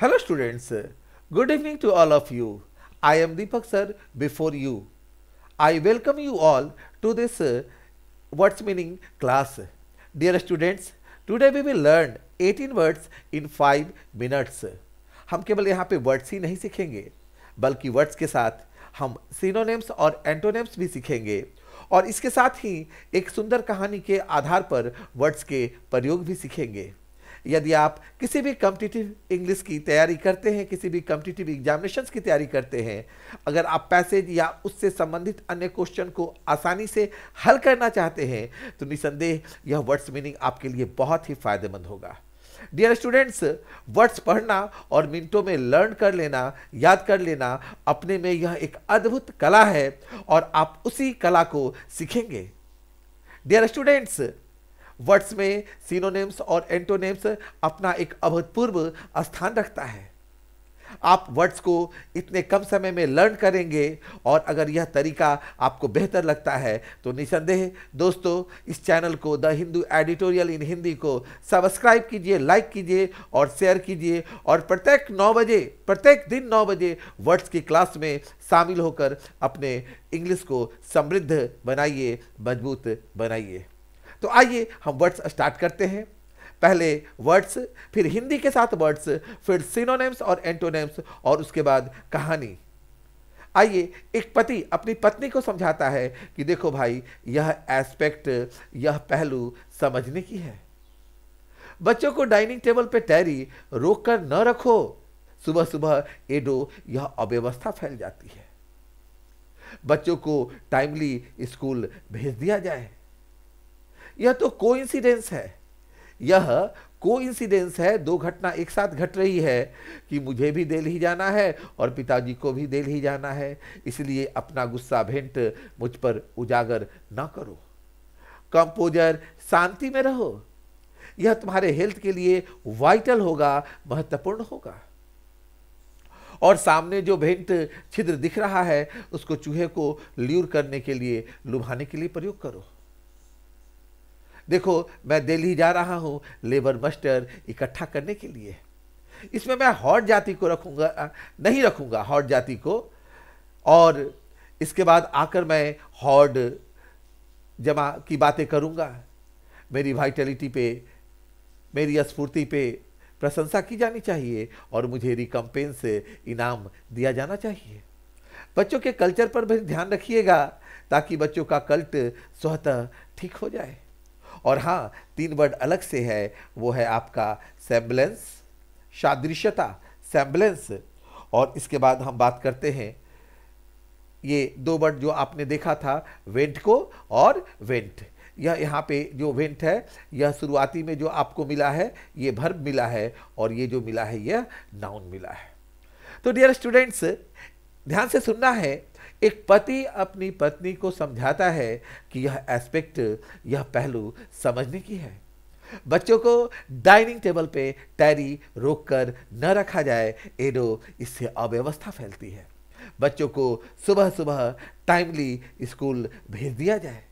Hello students, good evening to all of you. I am Deepak sir before you. I welcome you all to this uh, words meaning class. Dear students, today we will learn 18 words in 5 minutes. हम केवल यहाँ पे words ही नहीं सीखेंगे बल्कि words के साथ हम सिनोनेम्स और एंटोनेम्स भी सीखेंगे और इसके साथ ही एक सुंदर कहानी के आधार पर वर्ड्स के प्रयोग भी सीखेंगे यदि आप किसी भी कम्पिटिटिव इंग्लिश की तैयारी करते हैं किसी भी कम्पिटिटिव एग्जामिनेशन की तैयारी करते हैं अगर आप पैसेज या उससे संबंधित अन्य क्वेश्चन को आसानी से हल करना चाहते हैं तो निसंदेह यह वर्ड्स मीनिंग आपके लिए बहुत ही फायदेमंद होगा डियर स्टूडेंट्स वर्ड्स पढ़ना और मिनटों में लर्न कर लेना याद कर लेना अपने में यह एक अद्भुत कला है और आप उसी कला को सीखेंगे डियर स्टूडेंट्स वर्ड्स में सीनोनेम्स और एंटोनेम्स अपना एक अभूतपूर्व स्थान रखता है आप वर्ड्स को इतने कम समय में लर्न करेंगे और अगर यह तरीका आपको बेहतर लगता है तो निसंदेह दोस्तों इस चैनल को the Hindu editorial in Hindi को सब्सक्राइब कीजिए लाइक कीजिए और शेयर कीजिए और प्रत्येक नौ बजे प्रत्येक दिन नौ बजे वर्ड्स की क्लास में शामिल होकर अपने इंग्लिश को समृद्ध बनाइए मजबूत बनाइए तो आइए हम वर्ड्स स्टार्ट करते हैं पहले वर्ड्स फिर हिंदी के साथ वर्ड्स फिर सिनोनेम्स और एंटोनेम्स और उसके बाद कहानी आइए एक पति अपनी पत्नी को समझाता है कि देखो भाई यह एस्पेक्ट यह पहलू समझने की है बच्चों को डाइनिंग टेबल पर टैरी रोक कर न रखो सुबह सुबह एडो यह अव्यवस्था फैल जाती है बच्चों को टाइमली स्कूल भेज दिया जाए यह तो कोइंसिडेंस है यह कोइंसिडेंस है दो घटना एक साथ घट रही है कि मुझे भी दिल्ली जाना है और पिताजी को भी दिल्ली जाना है इसलिए अपना गुस्सा भेंट मुझ पर उजागर ना करो कंपोजर शांति में रहो यह तुम्हारे हेल्थ के लिए वाइटल होगा महत्वपूर्ण होगा और सामने जो भेंट छिद्र दिख रहा है उसको चूहे को ल्यूर करने के लिए लुभाने के लिए प्रयोग करो देखो मैं दिल्ली जा रहा हूँ लेबर मस्टर इकट्ठा करने के लिए इसमें मैं हॉट जाति को रखूँगा नहीं रखूँगा हॉट जाति को और इसके बाद आकर मैं हॉड जमा की बातें करूँगा मेरी वाइटलिटी पे मेरी स्फूर्ति पे प्रशंसा की जानी चाहिए और मुझे रिकम्पेंस से इनाम दिया जाना चाहिए बच्चों के कल्चर पर भी ध्यान रखिएगा ताकि बच्चों का कल्ट स्वतः ठीक हो जाए और हाँ तीन वर्ड अलग से है वो है आपका सेम्बलेंस सादृश्यता सेम्बलेंस और इसके बाद हम बात करते हैं ये दो वर्ड जो आपने देखा था वेंट को और वेंट यह यहाँ पे जो वेंट है यह शुरुआती में जो आपको मिला है ये भर्ब मिला है और ये जो मिला है यह नाउन मिला है तो डियर स्टूडेंट्स ध्यान से सुनना है एक पति अपनी पत्नी को समझाता है कि यह एस्पेक्ट यह पहलू समझने की है बच्चों को डाइनिंग टेबल पे टैरी रोक कर न रखा जाए एडो इससे अव्यवस्था फैलती है बच्चों को सुबह सुबह टाइमली स्कूल भेज दिया जाए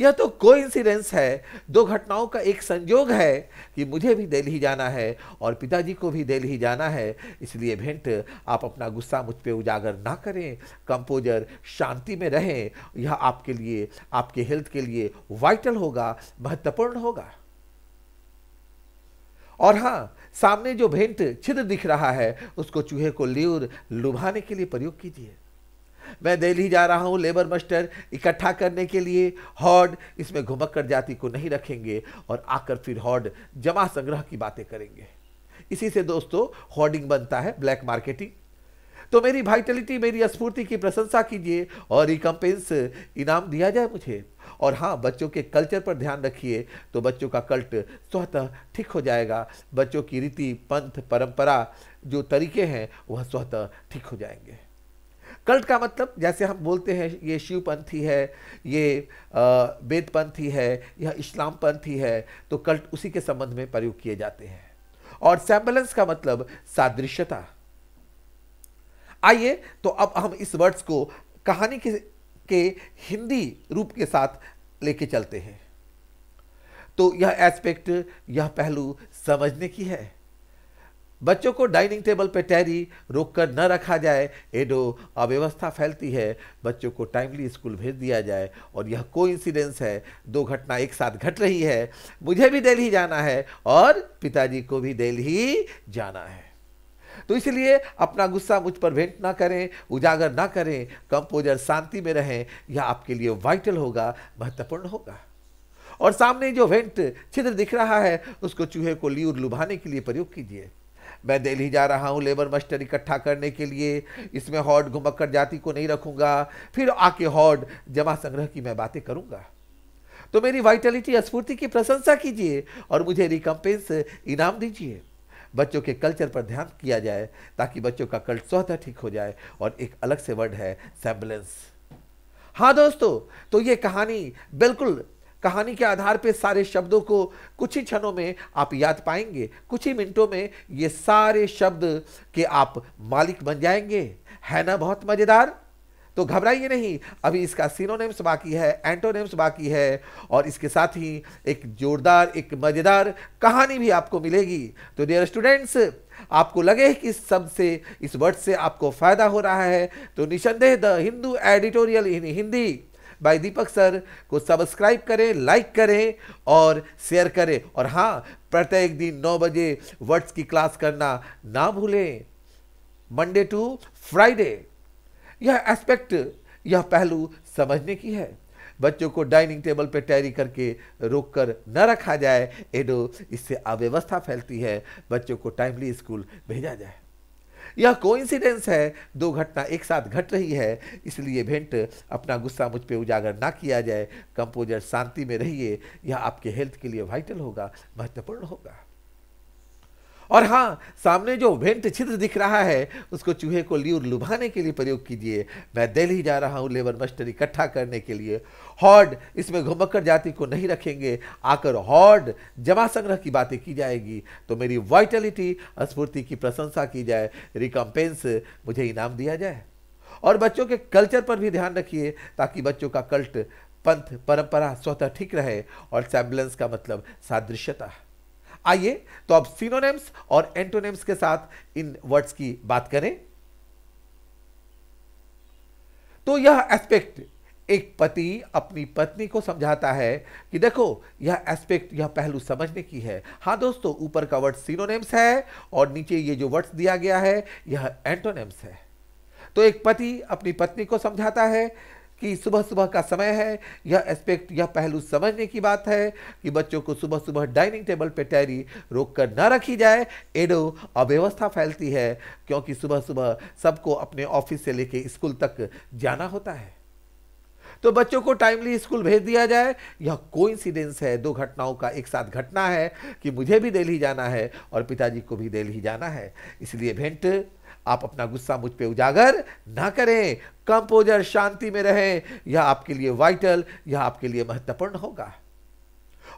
यह तो कोइंसिडेंस है दो घटनाओं का एक संयोग है कि मुझे भी दिल्ली जाना है और पिताजी को भी दिल्ली जाना है इसलिए भेंट आप अपना गुस्सा मुझ पर उजागर ना करें कंपोजर शांति में रहें यह आपके लिए आपके हेल्थ के लिए वाइटल होगा महत्वपूर्ण होगा और हाँ सामने जो भेंट छिद्र दिख रहा है उसको चूहे को लेर लुभाने के लिए प्रयोग कीजिए मैं दिल्ली जा रहा हूँ लेबर मस्टर इकट्ठा करने के लिए हॉर्ड इसमें कर जाति को नहीं रखेंगे और आकर फिर हॉर्ड जमा संग्रह की बातें करेंगे इसी से दोस्तों हॉर्डिंग बनता है ब्लैक मार्केटिंग तो मेरी वाइटलिटी मेरी स्फूर्ति की प्रशंसा कीजिए और रिकम्पेंस इनाम दिया जाए मुझे और हाँ बच्चों के कल्चर पर ध्यान रखिए तो बच्चों का कल्ट स्वतः ठीक हो जाएगा बच्चों की रीति पंथ परंपरा जो तरीके हैं वह स्वतः ठीक हो जाएंगे कल्ट का मतलब जैसे हम बोलते हैं ये शिवपंथी है ये वेदपंथी है यह इस्लामपंथी है तो कल्ट उसी के संबंध में प्रयोग किए जाते हैं और सैम्बलेंस का मतलब सादृश्यता आइए तो अब हम इस वर्ड्स को कहानी के, के हिंदी रूप के साथ लेके चलते हैं तो यह एस्पेक्ट यह पहलू समझने की है बच्चों को डाइनिंग टेबल पर टैरी रोक कर न रखा जाए एडो अव्यवस्था फैलती है बच्चों को टाइमली स्कूल भेज दिया जाए और यह को है दो घटना एक साथ घट रही है मुझे भी दिल्ली जाना है और पिताजी को भी दिल्ली जाना है तो इसलिए अपना गुस्सा मुझ पर वेंट ना करें उजागर ना करें कंपोजर शांति में रहें यह आपके लिए वाइटल होगा महत्वपूर्ण होगा और सामने जो वेंट छिद्र दिख रहा है उसको चूहे को लियूर लुभाने के लिए प्रयोग कीजिए मैं दिल्ली जा रहा हूँ लेबर मस्टर इकट्ठा करने के लिए इसमें हॉर्ड घुमक्कर जाति को नहीं रखूंगा फिर आके हॉर्ड जमा संग्रह की मैं बातें करूँगा तो मेरी वाइटलिटी स्फूर्ति की प्रशंसा कीजिए और मुझे रिकम्पेंस इनाम दीजिए बच्चों के कल्चर पर ध्यान किया जाए ताकि बच्चों का कल्ट स्वतः ठीक हो जाए और एक अलग से वर्ड है सेम्बलेंस हाँ दोस्तों तो ये कहानी बिल्कुल कहानी के आधार पर सारे शब्दों को कुछ ही क्षणों में आप याद पाएंगे कुछ ही मिनटों में ये सारे शब्द के आप मालिक बन जाएंगे है ना बहुत मज़ेदार तो घबराइए नहीं अभी इसका सीनोनेम्स बाकी है एंटोनेम्स बाकी है और इसके साथ ही एक जोरदार एक मज़ेदार कहानी भी आपको मिलेगी तो डियर स्टूडेंट्स आपको लगे कि इस शब्द से इस वर्ड से आपको फ़ायदा हो रहा है तो निसंदेह the Hindu editorial in Hindi by Deepak sir को सब्सक्राइब करें लाइक करें और शेयर करें और हाँ प्रत्येक दिन नौ बजे वर्ड्स की क्लास करना ना भूलें मंडे टू फ्राइडे यह एस्पेक्ट यह पहलू समझने की है बच्चों को डाइनिंग टेबल पर तैयारी करके रोक कर न रखा जाए एडो इससे अव्यवस्था फैलती है बच्चों को टाइमली स्कूल भेजा जाए यह कोइंसिडेंस है दो घटना एक साथ घट रही है इसलिए भेंट अपना गुस्सा मुझ पर उजागर ना किया जाए कंपोजर शांति में रहिए यह आपके हेल्थ के लिए वाइटल होगा महत्वपूर्ण होगा और हाँ सामने जो वेंट छिद्र दिख रहा है उसको चूहे को लीवर लुभाने के लिए प्रयोग कीजिए मैं दिल्ली जा रहा हूँ लेबर मस्टर इकट्ठा करने के लिए हॉर्ड इसमें घुमक्कर जाति को नहीं रखेंगे आकर हॉर्ड जमा संग्रह की बातें की जाएगी तो मेरी वाइटलिटी स्फूर्ति की प्रशंसा की जाए रिकम्पेंस मुझे इनाम दिया जाए और बच्चों के कल्चर पर भी ध्यान रखिए ताकि बच्चों का कल्ट पंथ परंपरा स्वतः ठीक रहे और सैम्बुलेंस का मतलब सादृश्यता आइए तो अब सिनोनेम्स और एंटोनेम्स के साथ इन वर्ड्स की बात करें तो यह एस्पेक्ट एक पति अपनी पत्नी को समझाता है कि देखो यह एस्पेक्ट यह पहलू समझने की है हाँ दोस्तों ऊपर का वर्ड सिनोनेम्स है और नीचे ये जो वर्ड्स दिया गया है यह एंटोनेम्स है तो एक पति अपनी पत्नी को समझाता है कि सुबह सुबह का समय है यह एस्पेक्ट यह पहलू समझने की बात है कि बच्चों को सुबह सुबह डाइनिंग टेबल पर टैरी रोक कर ना रखी जाए एडो अव्यवस्था फैलती है क्योंकि सुबह सुबह सबको अपने ऑफिस से लेके स्कूल तक जाना होता है तो बच्चों को टाइमली स्कूल भेज दिया जाए यह कोइंसिडेंस है दो घटनाओं का एक साथ घटना है कि मुझे भी दिल्ली जाना है और पिताजी को भी दिल्ली जाना है इसलिए भेंट आप अपना गुस्सा मुझ पर उजागर ना करें कंपोजर शांति में रहें यह आपके लिए वाइटल यह आपके लिए महत्वपूर्ण होगा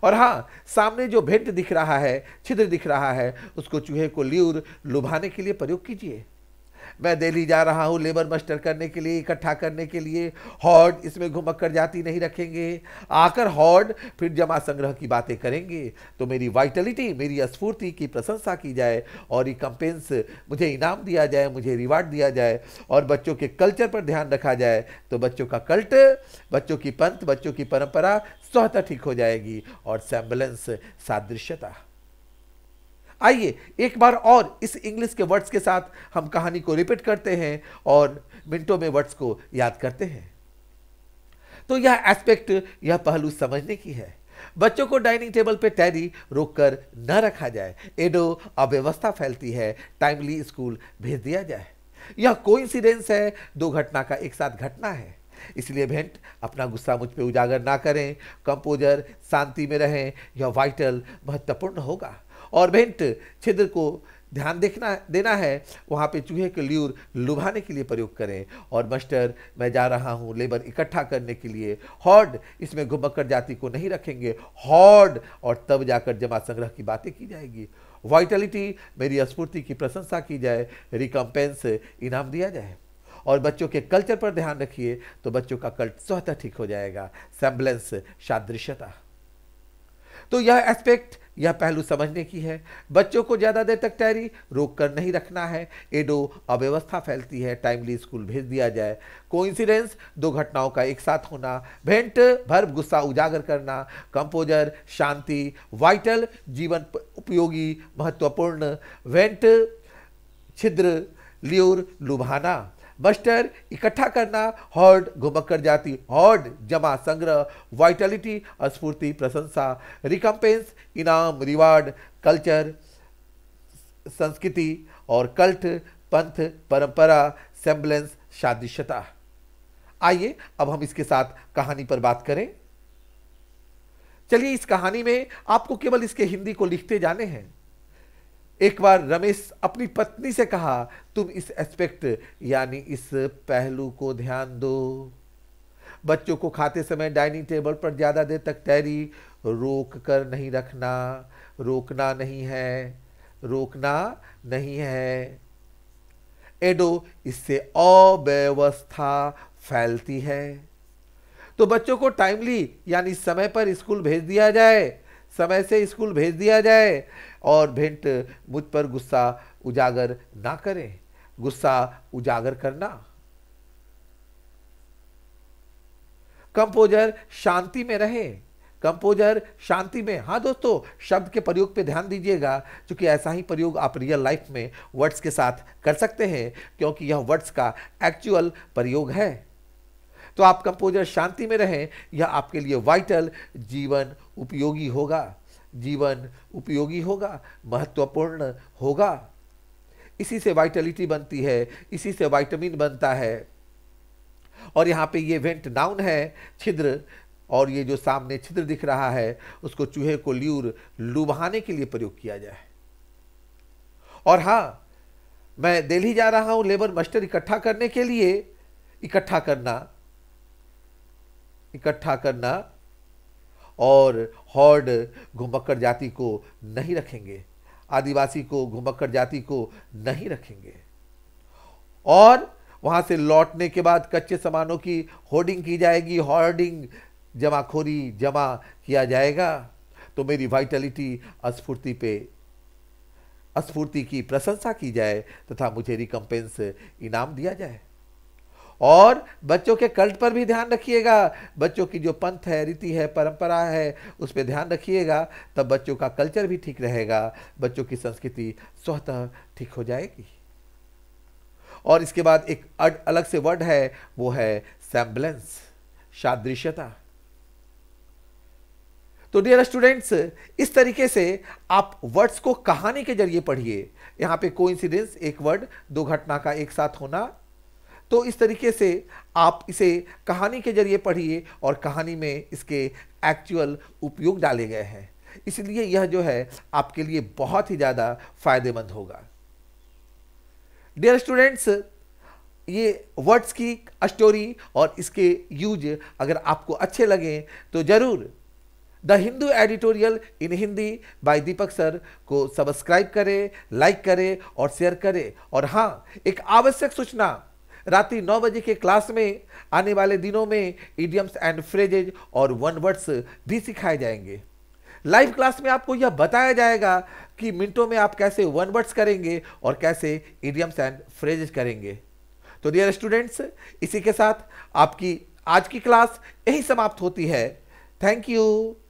और हां सामने जो भेंट दिख रहा है छिद्र दिख रहा है उसको चूहे को ल्यूर लुभाने के लिए प्रयोग कीजिए मैं दिल्ली जा रहा हूँ लेबर मस्टर करने के लिए इकट्ठा करने के लिए हॉर्ड इसमें घुमक कर जाती नहीं रखेंगे आकर हॉर्ड फिर जमा संग्रह की बातें करेंगे तो मेरी वाइटलिटी मेरी स्फूर्ति की प्रशंसा की जाए और रिकम्पेंस मुझे इनाम दिया जाए मुझे रिवार्ड दिया जाए और बच्चों के कल्चर पर ध्यान रखा जाए तो बच्चों का कल्ट बच्चों की पंथ बच्चों की परंपरा स्वतः ठीक हो जाएगी और सैम्बलेंस सादृश्यता आइए एक बार और इस इंग्लिश के वर्ड्स के साथ हम कहानी को रिपीट करते हैं और मिनटों में वर्ड्स को याद करते हैं तो यह एस्पेक्ट यह पहलू समझने की है बच्चों को डाइनिंग टेबल पर टैरी रोककर न रखा जाए एडो अव्यवस्था फैलती है टाइमली स्कूल भेज दिया जाए यह कोई है दो घटना का एक साथ घटना है इसलिए भेंट अपना गुस्सा मुझ पर उजागर ना करें कंपोजर शांति में रहें यह वाइटल महत्वपूर्ण होगा और वेंट छिद्र को ध्यान देखना देना है वहाँ पे चूहे के ल्यूर लुभाने के लिए प्रयोग करें और मस्टर मैं जा रहा हूँ लेबर इकट्ठा करने के लिए हॉर्ड इसमें घुमक्कर जाति को नहीं रखेंगे हॉर्ड और तब जाकर जमा संग्रह की बातें की जाएगी वाइटलिटी मेरी स्फूर्ति की प्रशंसा की जाए रिकम्पेंस इनाम दिया जाए और बच्चों के कल्चर पर ध्यान रखिए तो बच्चों का कल्ट स्वतः ठीक हो जाएगा सेम्बलेंस सादृश्यता तो यह एस्पेक्ट यह पहलू समझने की है बच्चों को ज़्यादा देर तक टैरी रोक कर नहीं रखना है एडो अव्यवस्था फैलती है टाइमली स्कूल भेज दिया जाए कोइंसिडेंस दो घटनाओं का एक साथ होना भेंट भर गुस्सा उजागर करना कंपोजर शांति वाइटल जीवन उपयोगी महत्वपूर्ण वेंट छिद्र लियोर लुभाना बस्टर इकट्ठा करना हॉर्ड घुमक कर जाती हॉर्ड जमा संग्रह वाइटलिटी स्फूर्ति प्रशंसा रिकम्पेंस इनाम रिवार्ड कल्चर संस्कृति और कल्ट पंथ परंपरा सेम्बलेंस शादिश्यता आइए अब हम इसके साथ कहानी पर बात करें चलिए इस कहानी में आपको केवल इसके हिंदी को लिखते जाने हैं एक बार रमेश अपनी पत्नी से कहा तुम इस एस्पेक्ट यानी इस पहलू को ध्यान दो बच्चों को खाते समय डाइनिंग टेबल पर ज़्यादा देर तक तैरी रोक कर नहीं रखना रोकना नहीं है रोकना नहीं है एडो इससे अव्यवस्था फैलती है तो बच्चों को टाइमली यानी समय पर स्कूल भेज दिया जाए समय से स्कूल भेज दिया जाए और भेंट मुझ पर गुस्सा उजागर ना करें गुस्सा उजागर करना कंपोजर शांति में रहे कंपोजर शांति में हाँ दोस्तों शब्द के प्रयोग पे ध्यान दीजिएगा क्योंकि ऐसा ही प्रयोग आप रियल लाइफ में वर्ड्स के साथ कर सकते हैं क्योंकि यह वर्ड्स का एक्चुअल प्रयोग है तो आप कंपोजर शांति में रहें यह आपके लिए वाइटल जीवन उपयोगी होगा जीवन उपयोगी होगा महत्वपूर्ण होगा इसी से वाइटलिटी बनती है इसी से वाइटामिन बनता है और यहाँ पे ये वेंट डाउन है छिद्र और ये जो सामने छिद्र दिख रहा है उसको चूहे को ल्यूर लुभाने के लिए प्रयोग किया जाए और हाँ मैं दिल्ली जा रहा हूँ लेबर मस्टर इकट्ठा करने के लिए इकट्ठा करना इकट्ठा करना और हॉर्ड घुमक्कड़ जाति को नहीं रखेंगे आदिवासी को घुमक्कड़ जाति को नहीं रखेंगे और वहाँ से लौटने के बाद कच्चे सामानों की होर्डिंग की जाएगी होर्डिंग जमाखोरी जमा किया जाएगा तो मेरी वाइटलिटी अस्फूर्ति पे अस्फूर्ति की प्रशंसा की जाए तथा मुझे रिकम्पेंस इनाम दिया जाए और बच्चों के कल्ट पर भी ध्यान रखिएगा बच्चों की जो पंथ है रीति है परंपरा है उस पर ध्यान रखिएगा तब बच्चों का कल्चर भी ठीक रहेगा बच्चों की संस्कृति स्वतः ठीक हो जाएगी और इसके बाद एक अलग से वर्ड है वो है सैम्बलेंस सादृश्यता तो डियर स्टूडेंट्स इस तरीके से आप वर्ड्स को कहानी के जरिए पढ़िए यहाँ पे कोइंसिडेंस एक वर्ड दो घटना का एक साथ होना तो इस तरीके से आप इसे कहानी के जरिए पढ़िए और कहानी में इसके एक्चुअल उपयोग डाले गए हैं इसलिए यह जो है आपके लिए बहुत ही ज़्यादा फायदेमंद होगा डियर स्टूडेंट्स ये वर्ड्स की स्टोरी और इसके यूज अगर आपको अच्छे लगें तो ज़रूर the Hindu editorial in Hindi by Deepak sir को सब्सक्राइब करें लाइक करें और शेयर करें और हाँ एक आवश्यक सूचना रात्रि नौ बजे के क्लास में आने वाले दिनों में इडियम्स एंड फ्रेजेज और वन वर्ड्स भी सिखाए जाएंगे लाइव क्लास में आपको यह बताया जाएगा कि मिनटों में आप कैसे वन वर्ड्स करेंगे और कैसे इडियम्स एंड फ्रेजेज करेंगे तो डियर स्टूडेंट्स इसी के साथ आपकी आज की क्लास यही समाप्त होती है थैंक यू